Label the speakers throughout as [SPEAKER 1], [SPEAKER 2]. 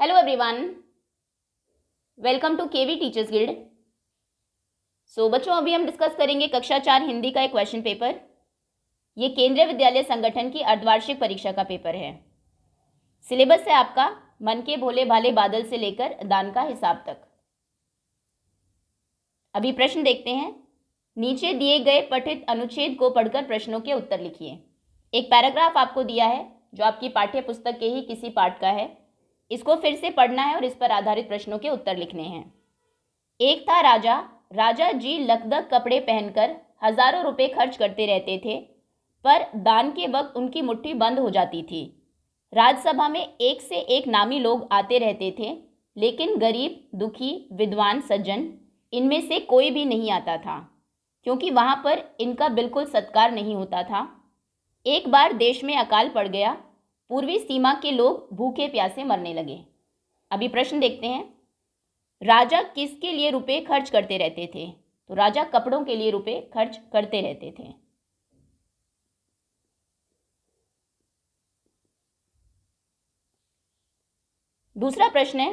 [SPEAKER 1] hello everyone welcome to KV teachers guild so बच्चों अभी हम डिस्कस करेंगे कक्षा चार हिंदी का एक क्वेश्चन पेपर ये केंद्रीय विद्यालय संगठन की अर्धवार्षिक परीक्षा का पेपर है सिलेबस है आपका मन के भोले भाले बादल से लेकर दान का हिसाब तक अभी प्रश्न देखते हैं नीचे दिए गए पठित अनुच्छेद को पढ़कर प्रश्नों के उत्तर लिखिए एक पैराग्राफ आपको दिया है जो आपकी पाठ्य पुस्तक के ही किसी पाठ का है इसको फिर से पढ़ना है और इस पर आधारित प्रश्नों के उत्तर लिखने हैं एक था राजा राजा जी लकदक कपड़े पहनकर हजारों रुपए खर्च करते रहते थे पर दान के वक्त उनकी मुट्ठी बंद हो जाती थी राज्यसभा में एक से एक नामी लोग आते रहते थे लेकिन गरीब दुखी विद्वान सज्जन इनमें से कोई भी नहीं आता था क्योंकि वहाँ पर इनका बिल्कुल सत्कार नहीं होता था एक बार देश में अकाल पड़ गया पूर्वी सीमा के लोग भूखे प्यासे मरने लगे अभी प्रश्न देखते हैं राजा किसके लिए रुपए खर्च करते रहते थे तो राजा कपड़ों के लिए रुपए खर्च करते रहते थे दूसरा प्रश्न है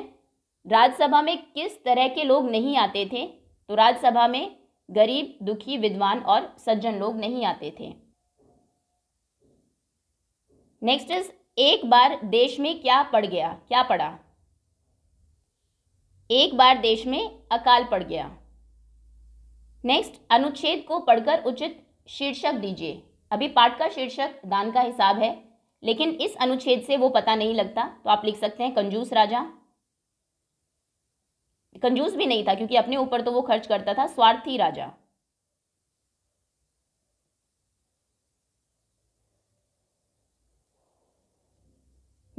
[SPEAKER 1] राज्यसभा में किस तरह के लोग नहीं आते थे तो राज्यसभा में गरीब दुखी विद्वान और सज्जन लोग नहीं आते थे नेक्स्ट इज एक बार देश में क्या पड़ गया क्या पड़ा एक बार देश में अकाल पड़ गया नेक्स्ट अनुच्छेद को पढ़कर उचित शीर्षक दीजिए अभी पाठ का शीर्षक दान का हिसाब है लेकिन इस अनुच्छेद से वो पता नहीं लगता तो आप लिख सकते हैं कंजूस राजा कंजूस भी नहीं था क्योंकि अपने ऊपर तो वो खर्च करता था स्वार्थी राजा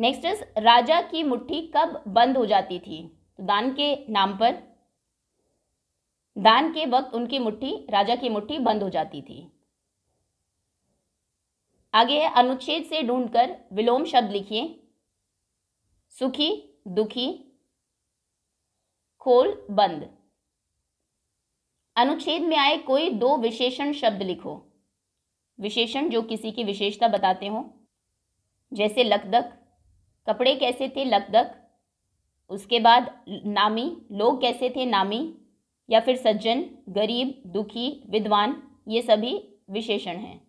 [SPEAKER 1] नेक्स्ट इज राजा की मुट्ठी कब बंद हो जाती थी तो दान के नाम पर दान के वक्त उनकी मुट्ठी राजा की मुट्ठी बंद हो जाती थी आगे है अनुच्छेद से ढूंढकर विलोम शब्द लिखिए सुखी दुखी खोल बंद अनुच्छेद में आए कोई दो विशेषण शब्द लिखो विशेषण जो किसी की विशेषता बताते हो जैसे लकदक कपड़े कैसे थे लकदक उसके बाद नामी लोग कैसे थे नामी या फिर सज्जन गरीब दुखी विद्वान ये सभी विशेषण हैं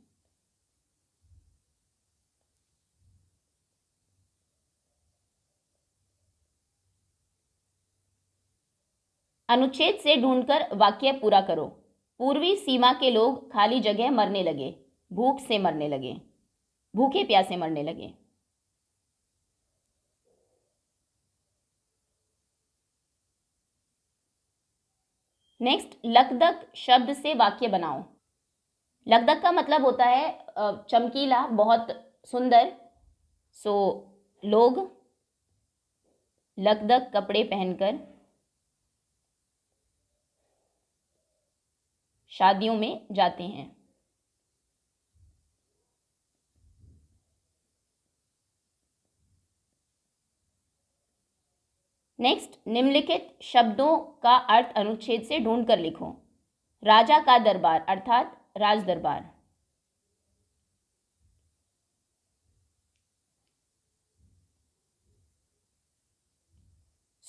[SPEAKER 1] अनुच्छेद से ढूंढकर वाक्य पूरा करो पूर्वी सीमा के लोग खाली जगह मरने लगे भूख से मरने लगे भूखे प्यासे मरने लगे नेक्स्ट लकदक शब्द से वाक्य बनाओ लकदक का मतलब होता है चमकीला बहुत सुंदर सो लोग लकदक कपड़े पहनकर शादियों में जाते हैं नेक्स्ट निम्नलिखित शब्दों का अर्थ अनुच्छेद से ढूंढ कर लिखो राजा का दरबार अर्थात राज दरबार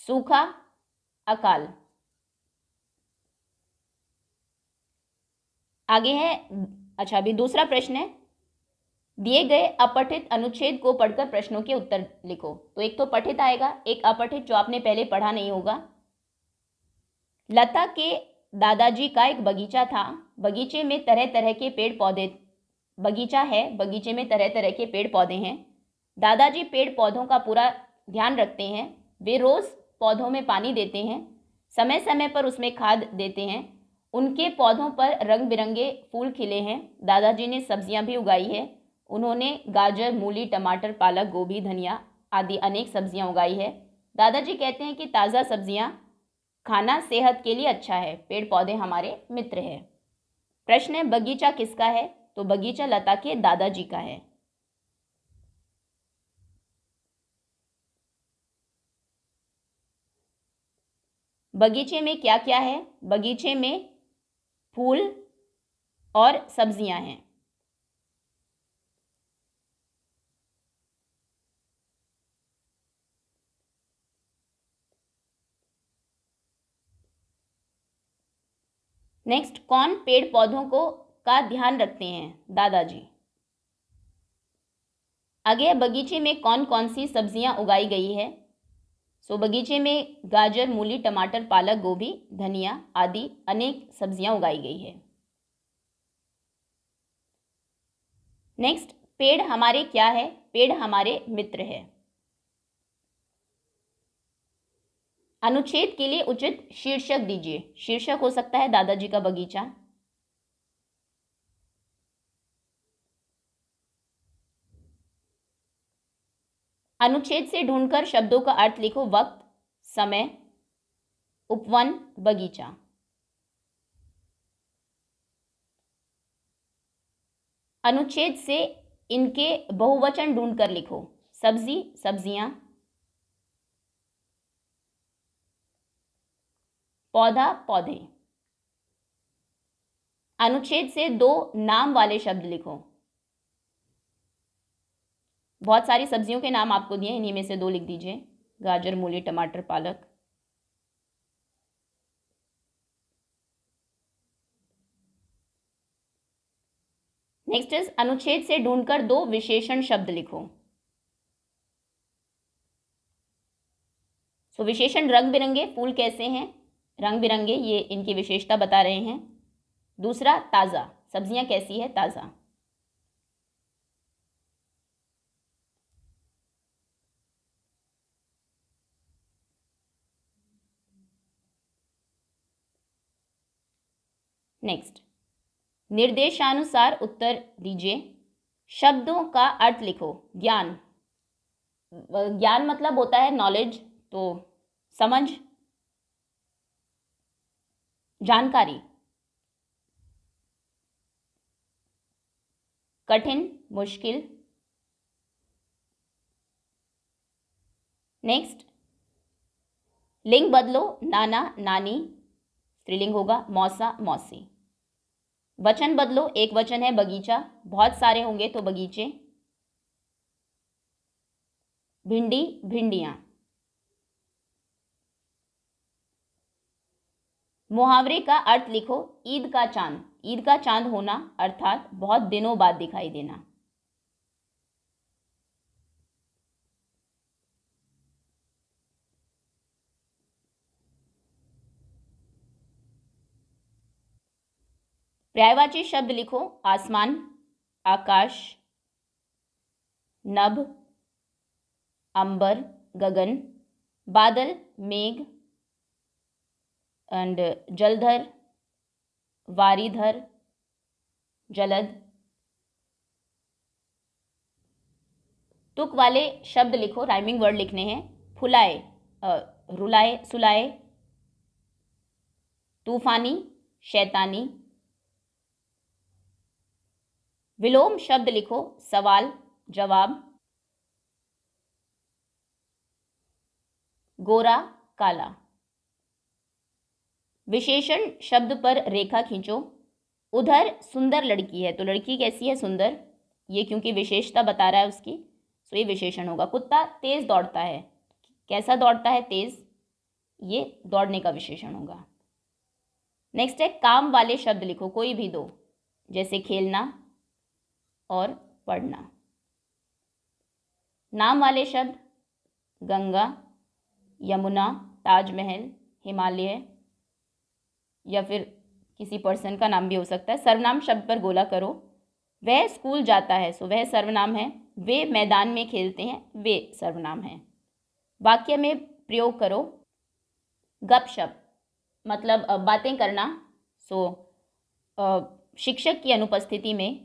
[SPEAKER 1] सूखा अकाल आगे है अच्छा अभी दूसरा प्रश्न है दिए गए अपठित अनुच्छेद को पढ़कर प्रश्नों के उत्तर लिखो तो एक तो पठित आएगा एक अपठित जो आपने पहले पढ़ा नहीं होगा लता के दादाजी का एक बगीचा था बगीचे में तरह तरह के पेड़ पौधे बगीचा है बगीचे में तरह तरह के पेड़ पौधे हैं दादाजी पेड़ पौधों का पूरा ध्यान रखते हैं वे रोज़ पौधों में पानी देते हैं समय समय पर उसमें खाद देते हैं उनके पौधों पर रंग बिरंगे फूल खिले हैं दादाजी ने सब्जियां भी उगाई है उन्होंने गाजर मूली टमाटर पालक गोभी धनिया आदि अनेक सब्जियां उगाई है दादाजी कहते हैं कि ताज़ा सब्जियां खाना सेहत के लिए अच्छा है पेड़ पौधे हमारे मित्र हैं प्रश्न है बगीचा किसका है तो बगीचा लता के दादाजी का है बगीचे में क्या क्या है बगीचे में फूल और सब्जियां हैं नेक्स्ट कौन पेड़ पौधों को का ध्यान रखते हैं दादाजी आगे बगीचे में कौन कौन सी सब्जियां उगाई गई है सो so, बगीचे में गाजर मूली टमाटर पालक गोभी धनिया आदि अनेक सब्जियां उगाई गई है नेक्स्ट पेड़ हमारे क्या है पेड़ हमारे मित्र है अनुच्छेद के लिए उचित शीर्षक दीजिए शीर्षक हो सकता है दादाजी का बगीचा अनुच्छेद से ढूंढकर शब्दों का अर्थ लिखो वक्त समय उपवन बगीचा अनुच्छेद से इनके बहुवचन ढूंढकर लिखो सब्जी सब्जियां पौधा पौधे अनुच्छेद से दो नाम वाले शब्द लिखो बहुत सारी सब्जियों के नाम आपको दिए इन्हीं में से दो लिख दीजिए गाजर मूली टमाटर पालक नेक्स्ट इज अनुच्छेद से ढूंढकर दो विशेषण शब्द लिखो सो so, विशेषण रंग बिरंगे फूल कैसे हैं रंग बिरंगे ये इनकी विशेषता बता रहे हैं दूसरा ताज़ा सब्जियां कैसी है ताज़ा नेक्स्ट निर्देशानुसार उत्तर दीजिए शब्दों का अर्थ लिखो ज्ञान ज्ञान मतलब होता है नॉलेज तो समझ जानकारी कठिन मुश्किल नेक्स्ट लिंग बदलो नाना नानी स्त्रीलिंग होगा मौसा मौसी वचन बदलो एक वचन है बगीचा बहुत सारे होंगे तो बगीचे भिंडी भिंडियां मुहावरे का अर्थ लिखो ईद का चांद ईद का चांद होना अर्थात बहुत दिनों बाद दिखाई देना पर्यायवाची शब्द लिखो आसमान आकाश नभ अंबर गगन बादल मेघ एंड जलधर वारीधर जलद तुक वाले शब्द लिखो राइमिंग वर्ड लिखने हैं फुलाए रुलाए सुलाए तूफानी शैतानी विलोम शब्द लिखो सवाल जवाब गोरा काला विशेषण शब्द पर रेखा खींचो उधर सुंदर लड़की है तो लड़की कैसी है सुंदर ये क्योंकि विशेषता बता रहा है उसकी सो तो ये विशेषण होगा कुत्ता तेज़ दौड़ता है कैसा दौड़ता है तेज़ ये दौड़ने का विशेषण होगा नेक्स्ट है काम वाले शब्द लिखो कोई भी दो जैसे खेलना और पढ़ना नाम वाले शब्द गंगा यमुना ताजमहल हिमालय या फिर किसी पर्सन का नाम भी हो सकता है सर्वनाम शब्द पर गोला करो वह स्कूल जाता है सो वह सर्वनाम है वे मैदान में खेलते हैं वे सर्वनाम है वाक्य में प्रयोग करो गपशप मतलब बातें करना सो शिक्षक की अनुपस्थिति में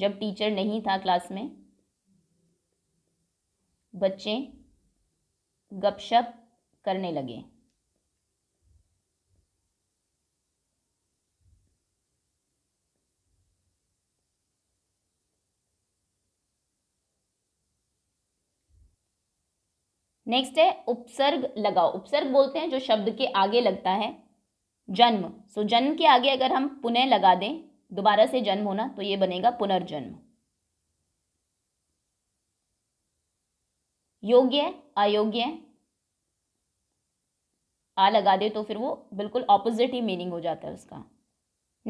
[SPEAKER 1] जब टीचर नहीं था क्लास में बच्चे गपशप करने लगे नेक्स्ट है उपसर्ग लगाओ उपसर्ग बोलते हैं जो शब्द के आगे लगता है जन्म सो so, जन्म के आगे अगर हम पुनः लगा दें दोबारा से जन्म होना तो ये बनेगा पुनर्जन्म योग्य अयोग्य आ लगा दे तो फिर वो बिल्कुल ऑपोजिट ही मीनिंग हो जाता है उसका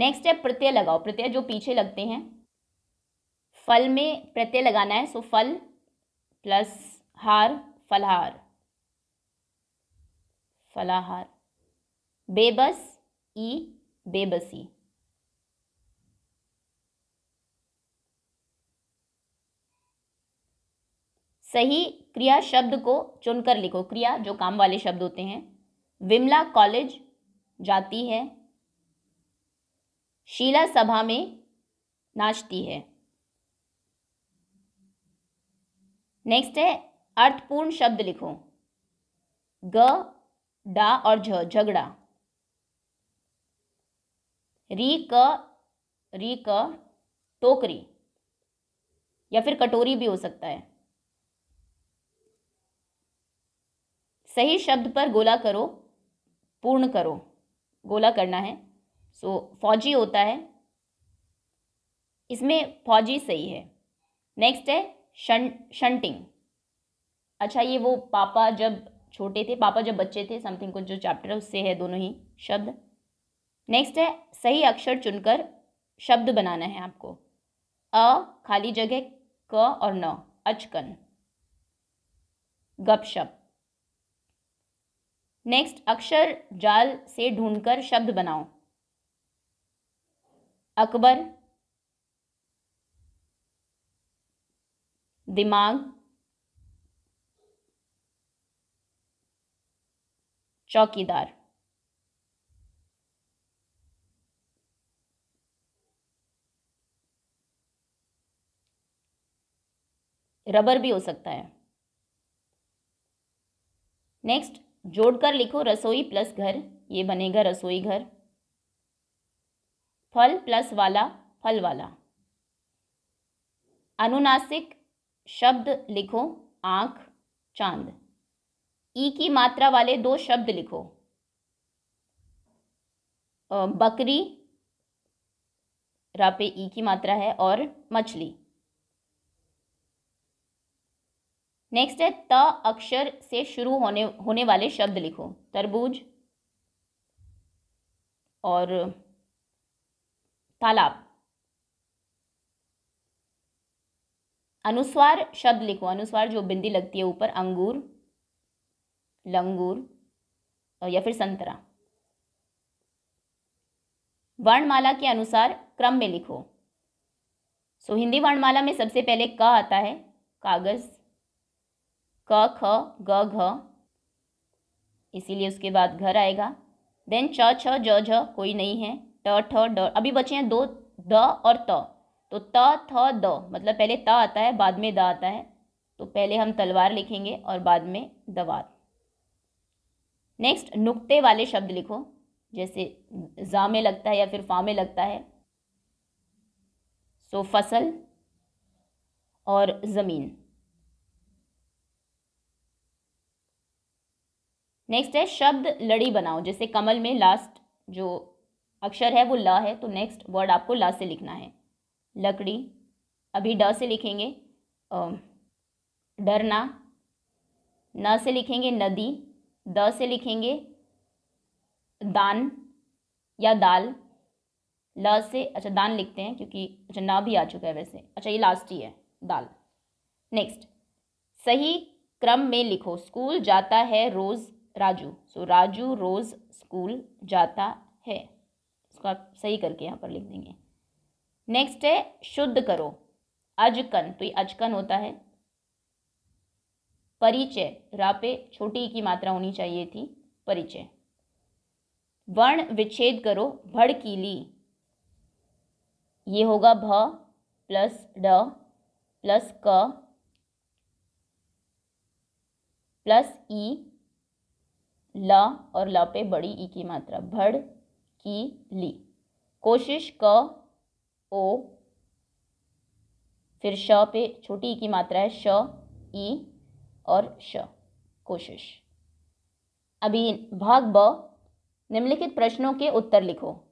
[SPEAKER 1] नेक्स्ट है प्रत्यय लगाओ प्रत्यय जो पीछे लगते हैं फल में प्रत्यय लगाना है सो फल प्लस हार फलहार फलाहार बेबस ई बेबसी सही क्रिया शब्द को चुनकर लिखो क्रिया जो काम वाले शब्द होते हैं विमला कॉलेज जाती है शीला सभा में नाचती है नेक्स्ट है अर्थपूर्ण शब्द लिखो ग डा और झ झगड़ा री क री क टोकरी या फिर कटोरी भी हो सकता है सही शब्द पर गोला करो पूर्ण करो गोला करना है सो फौजी होता है इसमें फौजी सही है नेक्स्ट है शन शंटिंग अच्छा ये वो पापा जब छोटे थे पापा जब बच्चे थे समथिंग कुछ जो चैप्टर है उससे है दोनों ही शब्द नेक्स्ट है सही अक्षर चुनकर शब्द बनाना है आपको अ खाली जगह क और न अचकन गपशप नेक्स्ट अक्षर जाल से ढूंढकर शब्द बनाओ अकबर दिमाग चौकीदार रबर भी हो सकता है नेक्स्ट जोड़कर लिखो रसोई प्लस घर ये बनेगा रसोई घर फल प्लस वाला फल वाला अनुनासिक शब्द लिखो आंख चांद ई की मात्रा वाले दो शब्द लिखो बकरी रापे ई की मात्रा है और मछली नेक्स्ट है त अक्षर से शुरू होने होने वाले शब्द लिखो तरबूज और तालाब अनुस्वार शब्द लिखो अनुस्वार जो बिंदी लगती है ऊपर अंगूर लंगूर या फिर संतरा वर्णमाला के अनुसार क्रम में लिखो सो हिंदी वर्णमाला में सबसे पहले क आता है कागज़ क ख ग घ इसीलिए उसके बाद घर आएगा देन च छ ज झ कोई नहीं है ट ठ ड अभी बचे हैं दो द और त तो त थ द मतलब पहले त आता है बाद में द आता है तो पहले हम तलवार लिखेंगे और बाद में दवात नेक्स्ट नुक्ते वाले शब्द लिखो जैसे जा में लगता है या फिर फा में लगता है सो so, फसल और ज़मीन नेक्स्ट है शब्द लड़ी बनाओ जैसे कमल में लास्ट जो अक्षर है वो ल है तो नेक्स्ट वर्ड आपको ल से लिखना है लकड़ी अभी ड से लिखेंगे डरना न से लिखेंगे नदी द से लिखेंगे दान या दाल ल से अच्छा दान लिखते हैं क्योंकि अच्छा ना भी आ चुका है वैसे अच्छा ये लास्ट ही है दाल नेक्स्ट सही क्रम में लिखो स्कूल जाता है रोज़ राजू सो so, राजू रोज़ स्कूल जाता है इसको आप सही करके यहाँ पर लिख देंगे नेक्स्ट है शुद्ध करो अजकन तो ये अजकन होता है परिचय रा पे छोटी की मात्रा होनी चाहिए थी परिचय वर्ण विच्छेद करो भड़कीली ये होगा भ प्लस ड प्लस क प्लस ई ल और ल पे बड़ी ई की मात्रा भड़ की ली कोशिश क ओ फिर श पे छोटी ई की मात्रा है श ई और श कोशिश अभी भाग ब निम्नलिखित प्रश्नों के उत्तर लिखो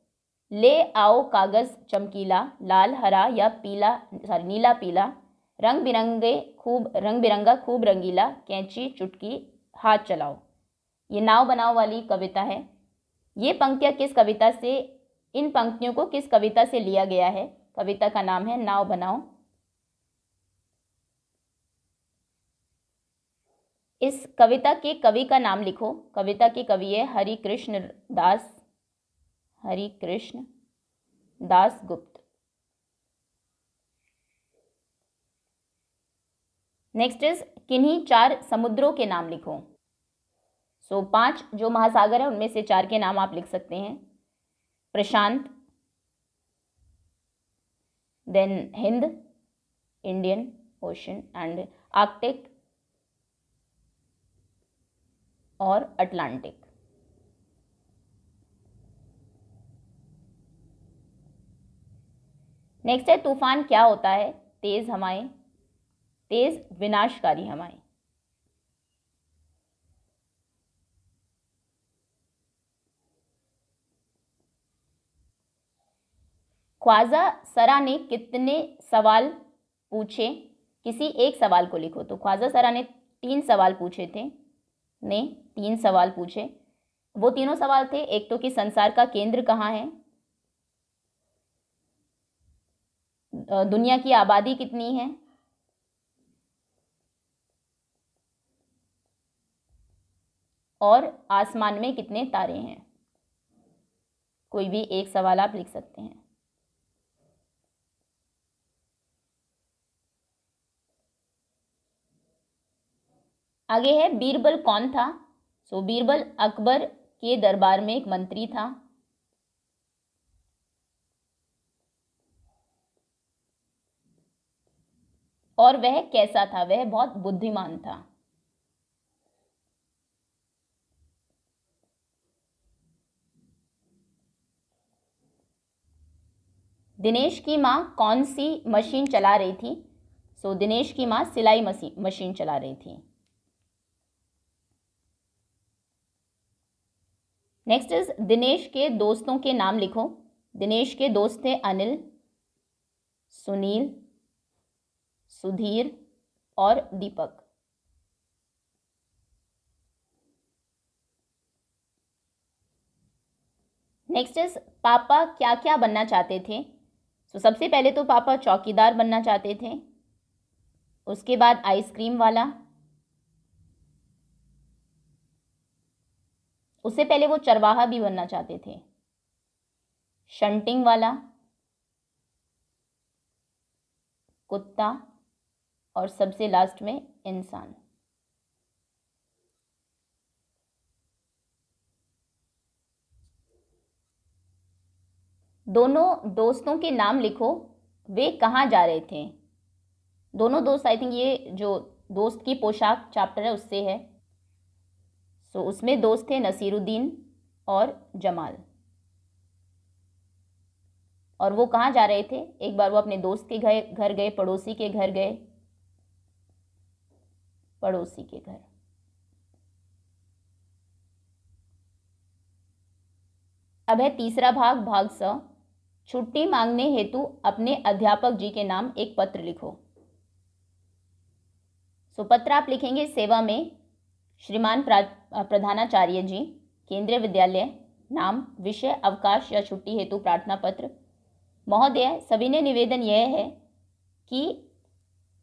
[SPEAKER 1] ले आओ कागज़ चमकीला लाल हरा या पीला सॉरी नीला पीला रंग बिरंगे खूब रंग बिरंगा खूब रंगीला कैंची चुटकी हाथ चलाओ ये नाव बनाओ वाली कविता है ये पंक्तियाँ किस कविता से इन पंक्तियों को किस कविता से लिया गया है कविता का नाम है नाव बनाओ इस कविता के कवि का नाम लिखो कविता के कवि है हरि कृष्ण दास हरि कृष्ण दास गुप्त नेक्स्ट इज किन्हीं चार समुद्रों के नाम लिखो सो पांच जो महासागर है उनमें से चार के नाम आप लिख सकते हैं प्रशांत देन हिंद इंडियन ओशन एंड आर्कटिक और अटलांटिक नेक्स्ट है तूफान क्या होता है तेज़ हवाएं तेज़ विनाशकारी हवाएं ख्वाजा सरा ने कितने सवाल पूछे किसी एक सवाल को लिखो तो ख्वाजा सरा ने तीन सवाल पूछे थे ने तीन सवाल पूछे वो तीनों सवाल थे एक तो कि संसार का केंद्र कहाँ है दुनिया की आबादी कितनी है और आसमान में कितने तारे हैं कोई भी एक सवाल आप लिख सकते हैं आगे है बीरबल कौन था सो बीरबल अकबर के दरबार में एक मंत्री था और वह कैसा था वह बहुत बुद्धिमान था दिनेश की माँ कौन सी मशीन चला रही थी सो so, दिनेश की माँ सिलाई मशीन चला रही थी नेक्स्ट इज दिनेश के दोस्तों के नाम लिखो दिनेश के दोस्त थे अनिल सुनील सुधीर और दीपक नेक्स्ट इज पापा क्या क्या बनना चाहते थे so, सबसे पहले तो पापा चौकीदार बनना चाहते थे उसके बाद आइसक्रीम वाला उससे पहले वो चरवाहा भी बनना चाहते थे शंटिंग वाला कुत्ता और सबसे लास्ट में इंसान दोनों दोस्तों के नाम लिखो वे कहाँ जा रहे थे दोनों दोस्त आई थिंक ये जो दोस्त की पोशाक चैप्टर है उससे है सो so, उसमें दोस्त थे नसीरुद्दीन और जमाल और वो कहाँ जा रहे थे एक बार वो अपने दोस्त के घर घर गए पड़ोसी के घर गए पड़ोसी के घर अब है तीसरा भाग भाग स छुट्टी मांगने हेतु अपने अध्यापक जी के नाम एक पत्र लिखो सो पत्र आप लिखेंगे सेवा में श्रीमान प्रा प्रधानाचार्य जी केंद्रीय विद्यालय नाम विषय अवकाश या छुट्टी हेतु प्रार्थना पत्र महोदय सभी ने निवेदन यह है कि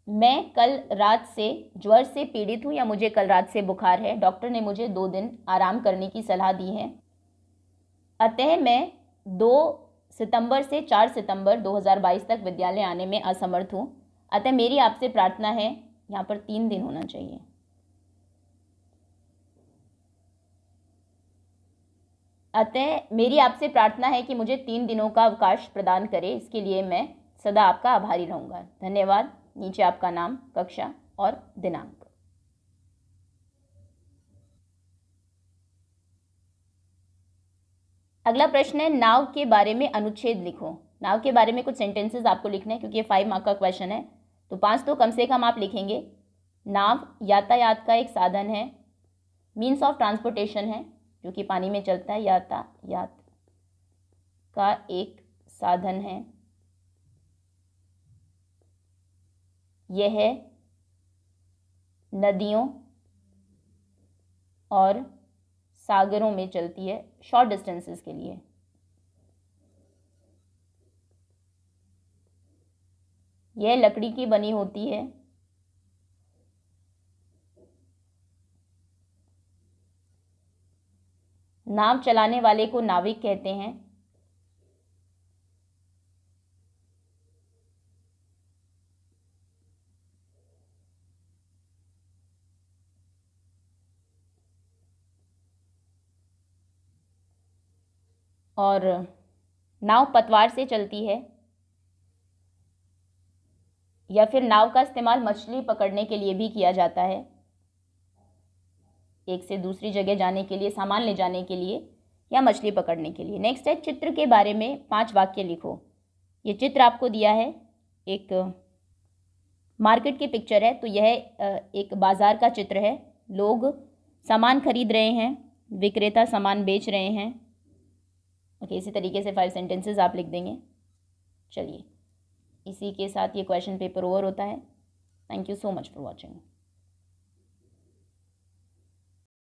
[SPEAKER 1] मैं कल रात से ज्वर से पीड़ित हूँ या मुझे कल रात से बुखार है डॉक्टर ने मुझे दो दिन आराम करने की सलाह दी है अतः मैं दो सितंबर से चार सितंबर 2022 तक विद्यालय आने में असमर्थ हूँ अतः मेरी आपसे प्रार्थना है यहाँ पर तीन दिन होना चाहिए अतः मेरी आपसे प्रार्थना है कि मुझे तीन दिनों का अवकाश प्रदान करें इसके लिए मैं सदा आपका आभारी रहूँगा धन्यवाद नीचे आपका नाम कक्षा और दिनांक अगला प्रश्न है नाव के बारे में अनुच्छेद लिखो नाव के बारे में कुछ सेंटेंसेस आपको लिखने हैं क्योंकि ये फाइव मार्क का क्वेश्चन है तो पांच तो कम से कम आप लिखेंगे नाव यातायात का एक साधन है मीन्स ऑफ ट्रांसपोर्टेशन है जो कि पानी में चलता है यातायात का एक साधन है यह नदियों और सागरों में चलती है शॉर्ट डिस्टेंसेस के लिए यह लकड़ी की बनी होती है नाव चलाने वाले को नाविक कहते हैं और नाव पतवार से चलती है या फिर नाव का इस्तेमाल मछली पकड़ने के लिए भी किया जाता है एक से दूसरी जगह जाने के लिए सामान ले जाने के लिए या मछली पकड़ने के लिए नेक्स्ट है चित्र के बारे में पांच वाक्य लिखो ये चित्र आपको दिया है एक मार्केट की पिक्चर है तो यह एक बाज़ार का चित्र है लोग सामान खरीद रहे हैं विक्रेता सामान बेच रहे हैं ओके इसी तरीके से फाइव सेंटेंसेस आप लिख देंगे चलिए इसी के साथ ये क्वेश्चन पेपर ओवर होता है thank you so much for watching